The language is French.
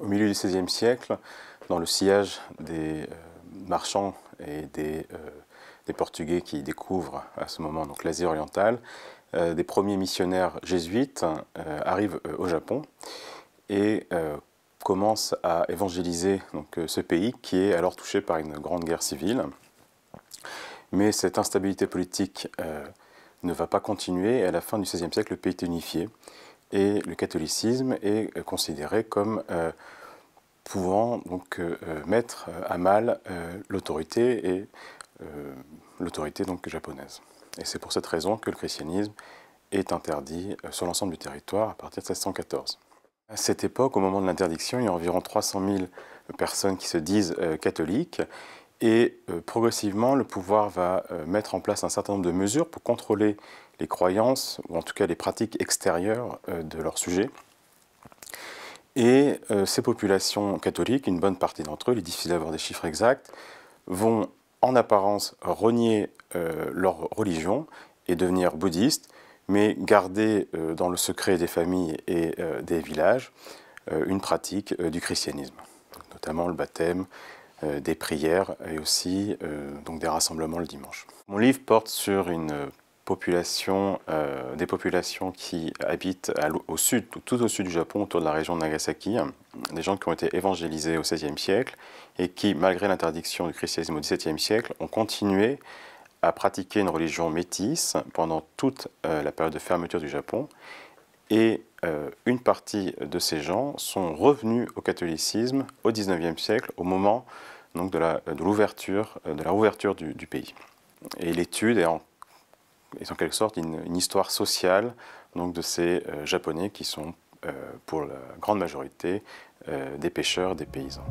au milieu du XVIe siècle, dans le sillage des euh, marchands et euh, des, Portugais qui découvrent à ce moment l'Asie orientale, euh, des premiers missionnaires jésuites arrivent au Japon et commencent à évangéliser donc, ce pays qui est alors touché par une grande guerre civile. Mais cette instabilité politique ne va pas continuer et à la fin du XVIe siècle, le pays est unifié et le catholicisme est considéré comme euh, pouvant donc euh, mettre à mal euh, l'autorité et l'autorité donc japonaise. Et c'est pour cette raison que le christianisme est interdit sur l'ensemble du territoire à partir de 1614. À cette époque, au moment de l'interdiction, il y a environ 300 000 personnes qui se disent catholiques et euh, progressivement, le pouvoir va euh, mettre en place un certain nombre de mesures pour contrôler les croyances, ou en tout cas les pratiques extérieures euh, de leurs sujets. Et ces populations catholiques, une bonne partie d'entre eux, il est difficile d'avoir des chiffres exacts, vont en apparence renier leur religion et devenir bouddhistes, mais garder dans le secret des familles et des villages une pratique du christianisme, notamment le baptême euh, des prières et aussi euh, donc des rassemblements le dimanche. Mon livre porte sur une Population, euh, des populations qui habitent au sud, tout, au sud du Japon, autour de la région de Nagasaki, des gens qui ont été évangélisés au XVIe siècle et qui, malgré l'interdiction du christianisme au XVIIe siècle, ont continué à pratiquer une religion métisse pendant toute la période de fermeture du Japon. Et euh, une partie de ces gens sont revenus au catholicisme au XIXe siècle, au moment de de, la ouverture euh, du, pays. Et l'étude est en, quelque sorte une, histoire sociale de ces euh, Japonais qui sont pour la grande majorité des pêcheurs, des paysans.